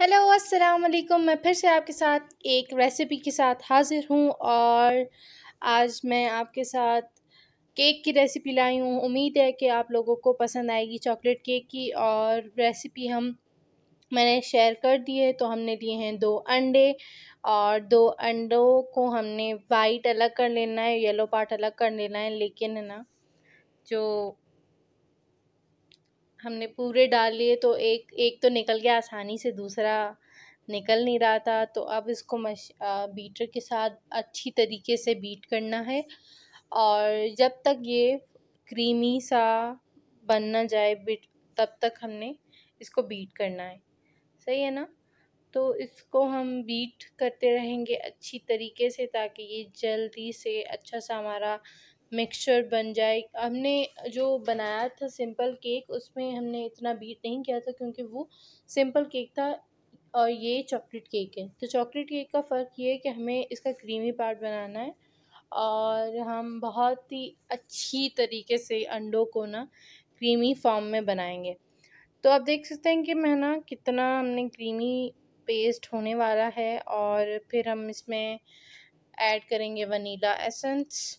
hello अस्सलाम वालेकुम मैं फिर से आपके साथ एक रेसिपी के साथ हाज़िर हूँ और आज मैं आपके साथ केक की रेसिपी लाई हूँ उम्मीद है कि आप लोगों को पसंद आएगी चॉकलेट केक की और रेसिपी हम मैंने शेयर कर दी है तो हमने लिए हैं दो अंडे और दो अंडों को हमने वाइट अलग कर लेना है येलो पार्ट अलग कर लेना है लेकिन है ना जो हमने पूरे डाल लिए तो एक एक तो निकल गया आसानी से दूसरा निकल नहीं रहा था तो अब इसको मश बीटर के साथ अच्छी तरीके से बीट करना है और जब तक ये क्रीमी सा बन ना जाए बीट तब तक हमने इसको बीट करना है सही है ना तो इसको हम बीट करते रहेंगे अच्छी तरीके से ताकि ये जल्दी से अच्छा सा हमारा मिक्सचर बन जाए हमने जो बनाया था सिंपल केक उसमें हमने इतना बीट नहीं किया था क्योंकि वो सिंपल केक था और ये चॉकलेट केक है तो चॉकलेट केक का फ़र्क ये है कि हमें इसका क्रीमी पार्ट बनाना है और हम बहुत ही अच्छी तरीके से अंडों को ना क्रीमी फॉर्म में बनाएंगे तो आप देख सकते हैं कि मैं ना कितना हमने क्रीमी पेस्ट होने वाला है और फिर हम इसमें ऐड करेंगे वनीला एसेंस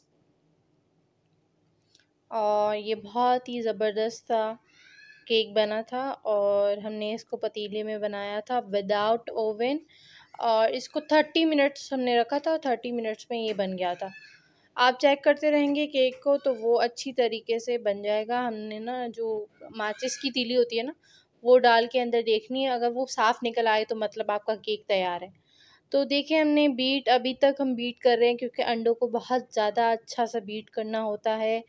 और ये बहुत ही ज़बरदस्त था केक बना था और हमने इसको पतीले में बनाया था विदाउट ओवन और इसको थर्टी मिनट्स हमने रखा था और थर्टी मिनट्स में ये बन गया था आप चेक करते रहेंगे केक को तो वो अच्छी तरीके से बन जाएगा हमने ना जो माचिस की तीली होती है ना वो डाल के अंदर देखनी है अगर वो साफ़ निकल आए तो मतलब आपका केक तैयार है तो देखिए हमने बीट अभी तक हम बीट कर रहे हैं क्योंकि अंडों को बहुत ज़्यादा अच्छा सा बीट करना होता है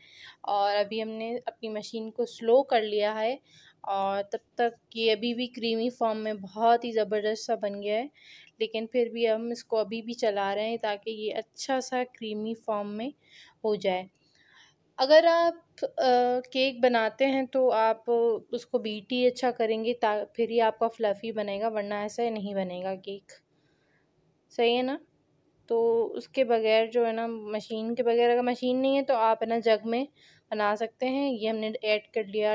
और अभी हमने अपनी मशीन को स्लो कर लिया है और तब तक ये अभी भी क्रीमी फॉर्म में बहुत ही ज़बरदस्त सा बन गया है लेकिन फिर भी हम इसको अभी भी चला रहे हैं ताकि ये अच्छा सा क्रीमी फॉर्म में हो जाए अगर आप आ, केक बनाते हैं तो आप उसको बीट ही अच्छा करेंगे ता फिर ही आपका फ्लफ़ी बनेगा वरना ऐसा नहीं बनेगा केक सही है ना तो उसके बगैर जो है ना मशीन के बगैर अगर मशीन नहीं है तो आप है ना जग में बना सकते हैं ये हमने ऐड कर लिया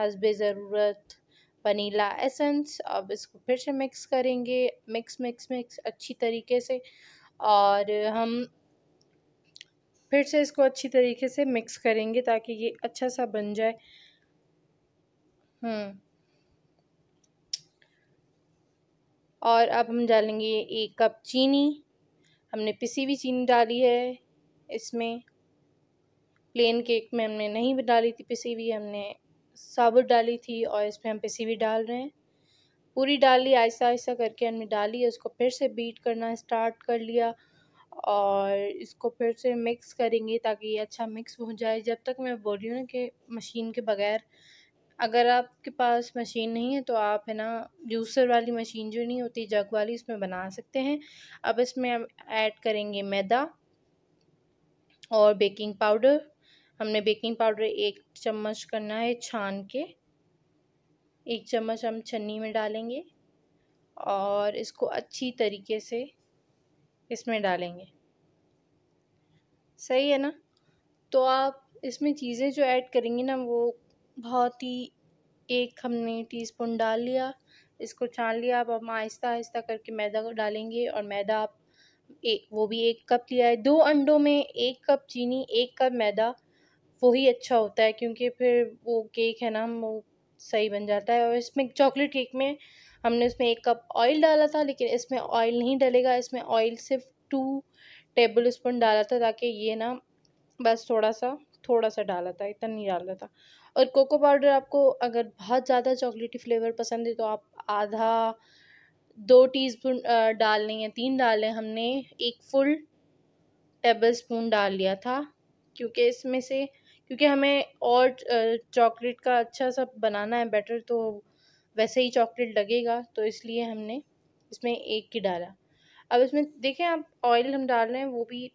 हसब ज़रूरत वनीला एसेंस अब इसको फिर से मिक्स करेंगे मिक्स मिक्स मिक्स अच्छी तरीके से और हम फिर से इसको अच्छी तरीके से मिक्स करेंगे ताकि ये अच्छा सा बन जाए हम्म और अब हम डालेंगे एक कप चीनी हमने पिसी हुई चीनी डाली है इसमें प्लेन केक में हमने नहीं डाली थी पिसी हुई हमने साबुत डाली थी और इसमें हम पिसी हुई डाल रहे हैं पूरी डाली आहिस्ता आहिस्ता करके हमने डाली उसको फिर से बीट करना स्टार्ट कर लिया और इसको फिर से मिक्स करेंगे ताकि ये अच्छा मिक्स हो जाए जब तक मैं बोल रही हूँ ना कि मशीन के बगैर अगर आपके पास मशीन नहीं है तो आप है ना जूसर वाली मशीन जो नहीं होती जग वाली उसमें बना सकते हैं अब इसमें हम ऐड करेंगे मैदा और बेकिंग पाउडर हमने बेकिंग पाउडर एक चम्मच करना है छान के एक चम्मच हम छन्नी में डालेंगे और इसको अच्छी तरीके से इसमें डालेंगे सही है ना तो आप इसमें चीज़ें जो ऐड करेंगी ना वो बहुत ही एक हमने टीस्पून डाल लिया इसको छान लिया अब हम आहिस्ता आहिस्ता करके मैदा को डालेंगे और मैदा आप एक वो भी एक कप लिया है दो अंडों में एक कप चीनी एक कप मैदा वही अच्छा होता है क्योंकि फिर वो केक है ना वो सही बन जाता है और इसमें चॉकलेट केक में हमने उसमें एक कप ऑयल डाला था लेकिन इसमें ऑयल नहीं डलेगा इसमें ऑयल सिर्फ टू टेबल स्पून डाला था ताकि ये ना बस थोड़ा सा थोड़ा सा डाला था इतना नहीं डाला था और कोको पाउडर आपको अगर बहुत ज़्यादा चॉकलेटी फ्लेवर पसंद है तो आप आधा दो टीस्पून डाल लें या तीन डाल लें हमने एक फुल टेबल स्पून डाल लिया था क्योंकि इसमें से क्योंकि हमें और चॉकलेट का अच्छा सा बनाना है बेटर तो वैसे ही चॉकलेट लगेगा तो इसलिए हमने इसमें एक ही डाला अब इसमें देखें आप ऑयल हम डाल रहे हैं वो भी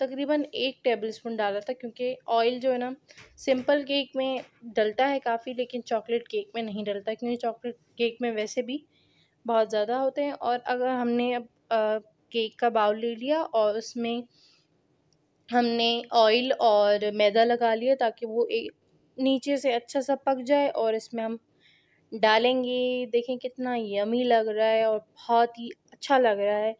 तकरीबन एक टेबलस्पून डाला था क्योंकि ऑयल जो है ना सिंपल केक में डलता है काफ़ी लेकिन चॉकलेट केक में नहीं डलता क्योंकि चॉकलेट केक में वैसे भी बहुत ज़्यादा होते हैं और अगर हमने अब केक का बाउल ले लिया और उसमें हमने ऑयल और मैदा लगा लिया ताकि वो एक नीचे से अच्छा सा पक जाए और इसमें हम डालेंगे देखें कितना यमी लग रहा है और बहुत ही अच्छा लग रहा है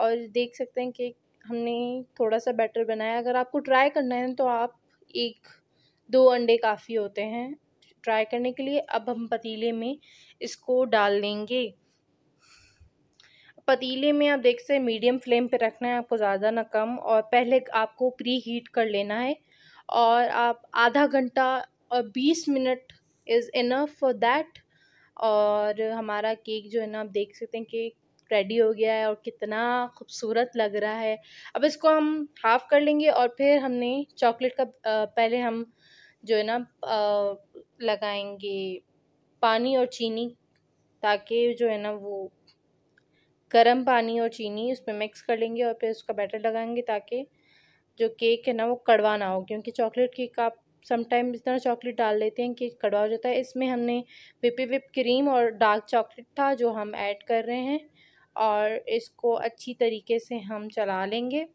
और देख सकते हैं कि हमने थोड़ा सा बैटर बनाया अगर आपको ट्राई करना है तो आप एक दो अंडे काफ़ी होते हैं ट्राई करने के लिए अब हम पतीले में इसको डाल देंगे पतीले में आप देख सकते हैं मीडियम फ्लेम पे रखना है आपको ज़्यादा ना कम और पहले आपको प्री हीट कर लेना है और आप आधा घंटा और बीस minute is enough for that और हमारा केक जो है ना आप देख सकते हैं केक रेडी हो गया है और कितना खूबसूरत लग रहा है अब इसको हम हाफ़ कर लेंगे और फिर हमने चॉकलेट का पहले हम जो है ना लगाएंगे पानी और चीनी ताकि जो है ना वो गर्म पानी और चीनी उसमें मिक्स कर लेंगे और फिर उसका बैटर लगाएंगे ताकि जो केक है ना वो कड़वा ना हो क्योंकि चॉकलेट केक आप समटाइम इस तरह चॉकलेट डाल लेते हैं केक कड़वा हो जाता है इसमें हमने विपी विप क्रीम और डार्क चॉकलेट था जो हम ऐड कर रहे हैं और इसको अच्छी तरीके से हम चला लेंगे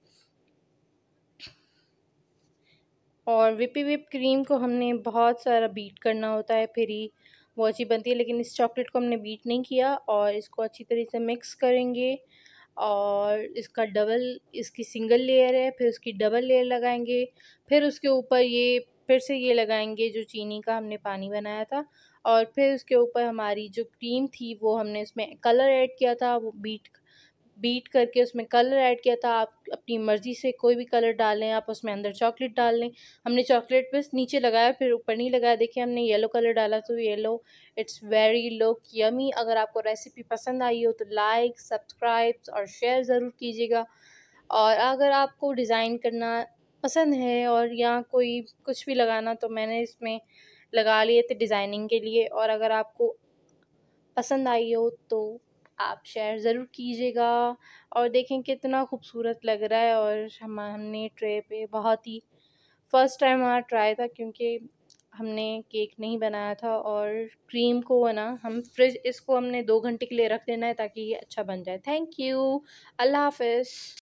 और विपी विप क्रीम को हमने बहुत सारा बीट करना होता है फिर ही वो अच्छी बनती है लेकिन इस चॉकलेट को हमने बीट नहीं किया और इसको अच्छी तरीके से मिक्स करेंगे और इसका डबल इसकी सिंगल लेयर है फिर उसकी डबल लेयर लगाएंगे फिर उसके ऊपर ये फिर से ये लगाएंगे जो चीनी का हमने पानी बनाया था और फिर उसके ऊपर हमारी जो क्रीम थी वो हमने उसमें कलर ऐड किया था वो बीट बीट करके उसमें कलर ऐड किया था आप अपनी मर्ज़ी से कोई भी कलर डालें आप उसमें अंदर चॉकलेट डाल लें हमने चॉकलेट बस नीचे लगाया फिर ऊपर नहीं लगाया देखिए हमने येलो कलर डाला तो yellow it's very look yummy अगर आपको रेसिपी पसंद आई हो तो लाइक सब्सक्राइब और शेयर ज़रूर कीजिएगा और अगर आपको डिज़ाइन करना पसंद है और यहाँ कोई कुछ भी लगाना तो मैंने इसमें लगा लिए थे डिज़ाइनिंग के लिए और अगर आपको पसंद आई हो तो आप शेयर ज़रूर कीजिएगा और देखें कितना खूबसूरत लग रहा है और हम हमने ट्रे पे बहुत ही फ़र्स्ट टाइम वहाँ ट्राई था क्योंकि हमने केक नहीं बनाया था और क्रीम को है ना हम फ्रिज इसको हमने दो घंटे के लिए रख देना है ताकि ये अच्छा बन जाए थैंक यू अल्लाह हाफ